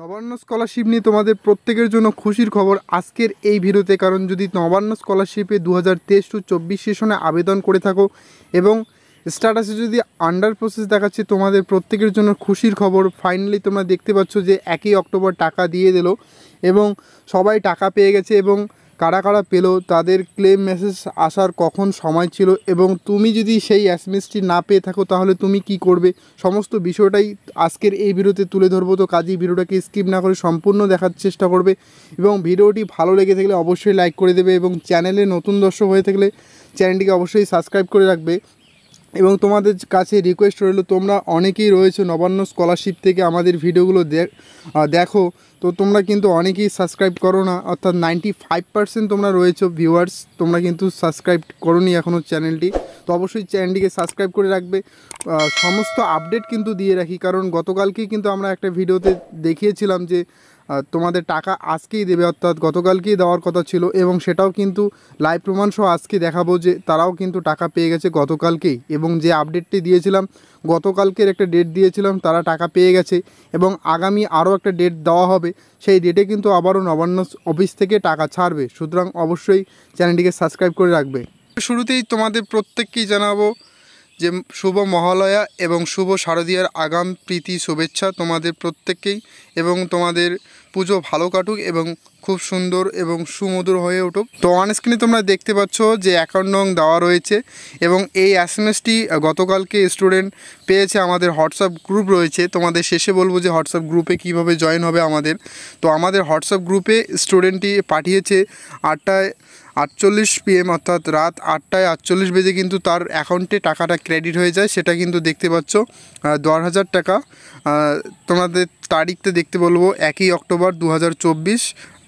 Nabanna scholarship নিয়ে তোমাদের প্রত্যেকের জন্য খুশির খবর আজকের এই ভিডিওতে কারণ যদি নবান্ন স্কলারশিপে দু হাজার তেইশ টু চব্বিশ সেশনে আবেদন করে থাকো এবং স্ট্যাটাসে যদি আন্ডার প্রসেস দেখাচ্ছে তোমাদের প্রত্যেকের জন্য খুশির খবর ফাইনালি তোমরা দেখতে পাচ্ছ যে একই অক্টোবর টাকা দিয়ে দিল এবং সবাই টাকা পেয়ে গেছে এবং কারা কারা পেলো তাদের ক্লেম মেসেজ আসার কখন সময় ছিল এবং তুমি যদি সেই এসএমএসটি না পেয়ে থাকো তাহলে তুমি কি করবে সমস্ত বিষয়টাই আজকের এই ভিডিওতে তুলে ধরবো তো কাজেই ভিডিওটাকে স্কিপ না করে সম্পূর্ণ দেখার চেষ্টা করবে এবং ভিডিওটি ভালো লেগে থাকলে অবশ্যই লাইক করে দেবে এবং চ্যানেলে নতুন দর্শক হয়ে থাকলে চ্যানেলটিকে অবশ্যই সাবস্ক্রাইব করে রাখবে এবং তোমাদের কাছে রিকোয়েস্ট রইল তোমরা অনেকেই রয়েছে নবান্ন স্কলারশিপ থেকে আমাদের ভিডিওগুলো দেখো তো তোমরা কিন্তু অনেকেই সাবস্ক্রাইব করো না অর্থাৎ নাইনটি ফাইভ পার্সেন্ট তোমরা রয়েছো ভিউয়ার্স তোমরা কিন্তু সাবস্ক্রাইব করোনি এখনও চ্যানেলটি তো অবশ্যই চ্যানেলটিকে সাবস্ক্রাইব করে রাখবে সমস্ত আপডেট কিন্তু দিয়ে রাখি কারণ গতকালকেই কিন্তু আমরা একটা ভিডিওতে দেখিয়েছিলাম যে তোমাদের টাকা আজকেই দেবে অর্থাৎ গতকালকেই দেওয়ার কথা ছিল এবং সেটাও কিন্তু লাইভ প্রমাণ সহ আজকে দেখাবো যে তারাও কিন্তু টাকা পেয়ে গেছে গতকালকেই এবং যে আপডেটটি দিয়েছিলাম গতকালকের একটা ডেট দিয়েছিলাম তারা টাকা পেয়ে গেছে এবং আগামী আরও একটা ডেট দেওয়া হবে সেই ডেটে কিন্তু আবারও নবান্ন অফিস থেকে টাকা ছাড়বে সুতরাং অবশ্যই চ্যানেলটিকে সাবস্ক্রাইব করে রাখবে শুরুতেই তোমাদের প্রত্যেককেই জানাবো যে শুভ মহালয়া এবং শুভ শারদীয়ার আগাম প্রীতি শুভেচ্ছা তোমাদের প্রত্যেককেই এবং তোমাদের পুজো ভালো কাটুক এবং খুব সুন্দর এবং সুমধুর হয়ে উঠুক তো অন স্ক্রিনে তোমরা দেখতে পাচ্ছ যে অ্যাকাউন্ট নং দেওয়া রয়েছে এবং এই এস এম এসটি গতকালকে স্টুডেন্ট পেয়েছে আমাদের হোয়াটসঅ্যাপ গ্রুপ রয়েছে তোমাদের শেষে বলবো যে হোয়াটসঅ্যাপ গ্রুপে কিভাবে জয়েন হবে আমাদের তো আমাদের হোয়াটসঅ্যাপ গ্রুপে স্টুডেন্টটি পাঠিয়েছে আটটায় আটচল্লিশ পিএম অর্থাৎ রাত আটটায় আটচল্লিশ বেজে কিন্তু তার অ্যাকাউন্টে টাকাটা ক্রেডিট হয়ে যায় সেটা কিন্তু দেখতে পাচ্ছ দশ হাজার টাকা তোমাদের তারিখতে দেখতে বলবো একই অক্টোবর দু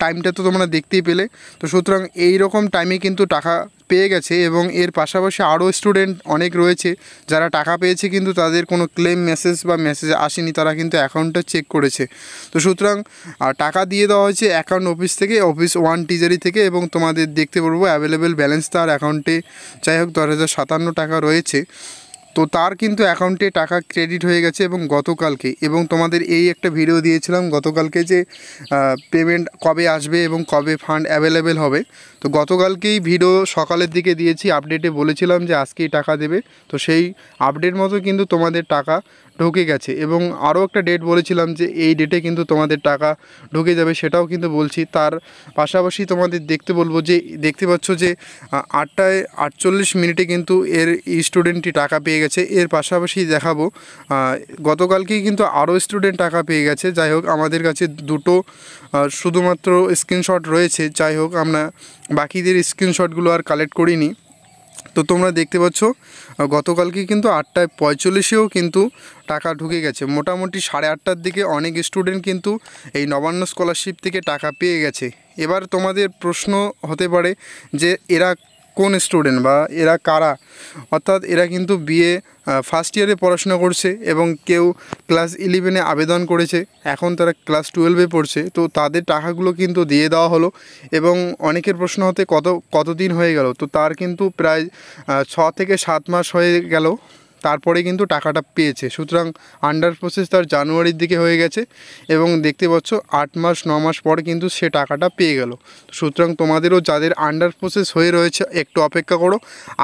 টাইমটা তো তোমরা দেখতেই পেলে তো সুতরাং এই রকম টাইমে কিন্তু টাকা পেয়ে গেছে এবং এর পাশাপাশি আরও স্টুডেন্ট অনেক রয়েছে যারা টাকা পেয়েছে কিন্তু তাদের কোনো ক্লেম মেসেজ বা মেসেজ আসেনি তারা কিন্তু অ্যাকাউন্টটা চেক করেছে তো সুতরাং টাকা দিয়ে দেওয়া হয়েছে অ্যাকাউন্ট অফিস থেকে অফিস ওয়ান টিজারি থেকে এবং তোমাদের দেখতে পারবো অ্যাভেলেবেল ব্যালেন্স তার অ্যাকাউন্টে যাই হোক দশ টাকা রয়েছে তো তার কিন্তু অ্যাকাউন্টে টাকা ক্রেডিট হয়ে গেছে এবং গতকালকে এবং তোমাদের এই একটা ভিডিও দিয়েছিলাম গতকালকে যে পেমেন্ট কবে আসবে এবং কবে ফান্ড অ্যাভেলেবেল হবে তো গতকালকেই ভিডিও সকালের দিকে দিয়েছি আপডেটে বলেছিলাম যে আজকেই টাকা দেবে তো সেই আপডেট মতো কিন্তু তোমাদের টাকা ঢুকে গেছে এবং আরও একটা ডেট বলেছিলাম যে এই ডেটে কিন্তু তোমাদের টাকা ঢুকে যাবে সেটাও কিন্তু বলছি তার পাশাপাশি তোমাদের দেখতে বলবো যে দেখতে পাচ্ছ যে আটটায় আটচল্লিশ মিনিটে কিন্তু এর স্টুডেন্টটি টাকা পেয়ে গেছে এর পাশাপাশি দেখাবো গতকালকেই কিন্তু আরও স্টুডেন্ট টাকা পেয়ে গেছে যাই হোক আমাদের কাছে দুটো শুধুমাত্র স্ক্রিনশট রয়েছে যাই হোক আমরা বাকিদের স্ক্রিনশটগুলো আর কালেক্ট করিনি তো তোমরা দেখতে পাচ্ছ গতকালকে কিন্তু আটটায় পঁয়তাল্লিশেও কিন্তু টাকা ঢুকে গেছে মোটামুটি সাড়ে আটটার দিকে অনেক স্টুডেন্ট কিন্তু এই নবান্ন স্কলারশিপ থেকে টাকা পেয়ে গেছে এবার তোমাদের প্রশ্ন হতে পারে যে এরা কোন স্টুডেন্ট বা এরা কারা অর্থাৎ এরা কিন্তু বিএ ফার্স্ট ইয়ারে পড়াশোনা করছে এবং কেউ ক্লাস ইলেভেনে আবেদন করেছে এখন তারা ক্লাস টুয়েলভে পড়ছে তো তাদের টাকাগুলো কিন্তু দিয়ে দেওয়া হলো এবং অনেকের প্রশ্ন হতে কত কতদিন হয়ে গেল তো তার কিন্তু প্রায় ছ থেকে সাত মাস হয়ে গেল তারপরে কিন্তু টাকাটা পেয়েছে সুতরাং আন্ডার প্রসেস তার জানুয়ারির দিকে হয়ে গেছে এবং দেখতে পাচ্ছ আট মাস ন মাস পর কিন্তু সে টাকাটা পেয়ে গেল সুতরাং তোমাদেরও যাদের আন্ডার প্রসেস হয়ে রয়েছে একটু অপেক্ষা করো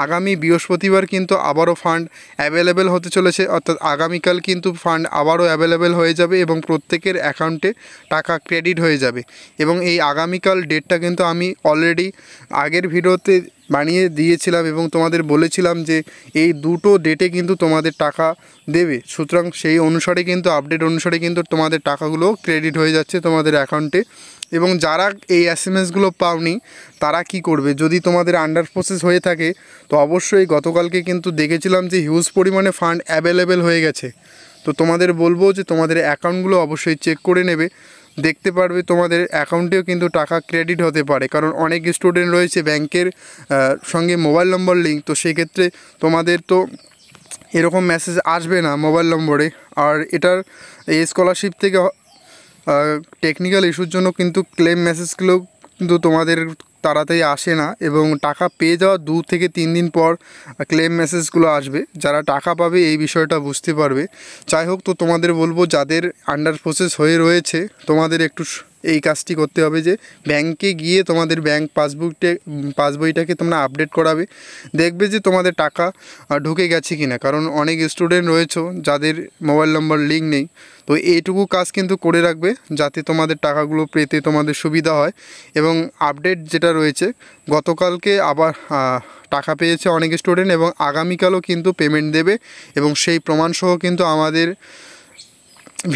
আগামী বৃহস্পতিবার কিন্তু আবারও ফান্ড অ্যাভেলেবেল হতে চলেছে অর্থাৎ আগামীকাল কিন্তু ফান্ড আবারও অ্যাভেলেবেল হয়ে যাবে এবং প্রত্যেকের অ্যাকাউন্টে টাকা ক্রেডিট হয়ে যাবে এবং এই আগামীকাল ডেটটা কিন্তু আমি অলরেডি আগের ভিডিওতে বানিয়ে দিয়েছিলাম এবং তোমাদের বলেছিলাম যে এই দুটো ডেটে কিন্তু তোমাদের টাকা দেবে সুতরাং সেই অনুসারে কিন্তু আপডেট অনুসারে কিন্তু তোমাদের টাকাগুলো ক্রেডিট হয়ে যাচ্ছে তোমাদের অ্যাকাউন্টে এবং যারা এই এস এম এসগুলো পাওনি তারা কি করবে যদি তোমাদের আন্ডার প্রসেস হয়ে থাকে তো অবশ্যই গতকালকে কিন্তু দেখেছিলাম যে হিউজ পরিমাণে ফান্ড অ্যাভেলেবেল হয়ে গেছে তো তোমাদের বলবো যে তোমাদের অ্যাকাউন্টগুলো অবশ্যই চেক করে নেবে দেখতে পারবে তোমাদের অ্যাকাউন্টেও কিন্তু টাকা ক্রেডিট হতে পারে কারণ অনেক স্টুডেন্ট রয়েছে ব্যাংকের সঙ্গে মোবাইল নম্বর লিঙ্ক তো সেক্ষেত্রে তোমাদের তো এরকম মেসেজ আসবে না মোবাইল নম্বরে আর এটার এই স্কলারশিপ থেকে টেকনিক্যাল ইস্যুর জন্য কিন্তু ক্লেম মেসেজগুলো কিন্তু তোমাদের তাড়াতাড়ি আসে না এবং টাকা পেয়ে যাওয়া দু থেকে তিন দিন পর ক্লেম মেসেজগুলো আসবে যারা টাকা পাবে এই বিষয়টা বুঝতে পারবে যাই হোক তো তোমাদের বলবো যাদের আন্ডার প্রসেস হয়ে রয়েছে তোমাদের একটু এই কাজটি করতে হবে যে ব্যাংকে গিয়ে তোমাদের ব্যাংক পাসবুকটে পাসবইটাকে তোমরা আপডেট করাবে দেখবে যে তোমাদের টাকা ঢুকে গেছে কি না কারণ অনেক স্টুডেন্ট রয়েছে যাদের মোবাইল নম্বর লিঙ্ক নেই তো এইটুকু কাজ কিন্তু করে রাখবে যাতে তোমাদের টাকাগুলো পেতে তোমাদের সুবিধা হয় এবং আপডেট যেটা রয়েছে গতকালকে আবার টাকা পেয়েছে অনেক স্টুডেন্ট এবং আগামীকালও কিন্তু পেমেন্ট দেবে এবং সেই প্রমাণসহ কিন্তু আমাদের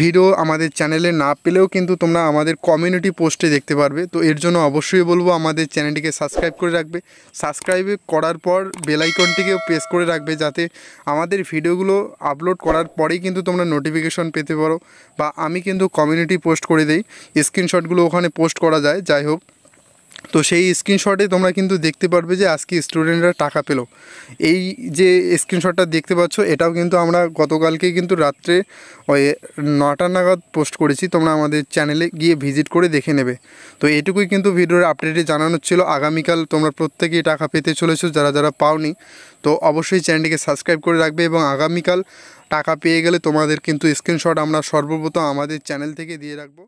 ভিডিও আমাদের চ্যানেলে না পেলেও কিন্তু তোমরা আমাদের কমিউনিটি পোস্টে দেখতে পারবে তো এর জন্য অবশ্যই বলবো আমাদের চ্যানেলটিকে সাবস্ক্রাইব করে রাখবে সাবস্ক্রাইব করার পর বেলাইকনটিকেও প্রেস করে রাখবে যাতে আমাদের ভিডিওগুলো আপলোড করার পরেই কিন্তু তোমরা নোটিফিকেশন পেতে পারো বা আমি কিন্তু কমিউনিটি পোস্ট করে দিই স্ক্রিনশটগুলো ওখানে পোস্ট করা যায় যাই হোক তো সেই স্ক্রিনশটে তোমরা কিন্তু দেখতে পারবে যে আজকে স্টুডেন্টরা টাকা পেলো এই যে স্ক্রিনশটটা দেখতে পাচ্ছ এটাও কিন্তু আমরা গতকালকে কিন্তু রাত্রে ওই নটা নাগাদ পোস্ট করেছি তোমরা আমাদের চ্যানেলে গিয়ে ভিজিট করে দেখে নেবে তো এটুকুই কিন্তু ভিডিওর আপডেটে জানানো ছিল আগামীকাল তোমরা প্রত্যেকেই টাকা পেতে চলেছো যারা যারা পাওনি তো অবশ্যই চ্যানেলটিকে সাবস্ক্রাইব করে রাখবে এবং আগামীকাল টাকা পেয়ে গেলে তোমাদের কিন্তু স্ক্রিনশট আমরা সর্বপ্রথম আমাদের চ্যানেল থেকে দিয়ে রাখবো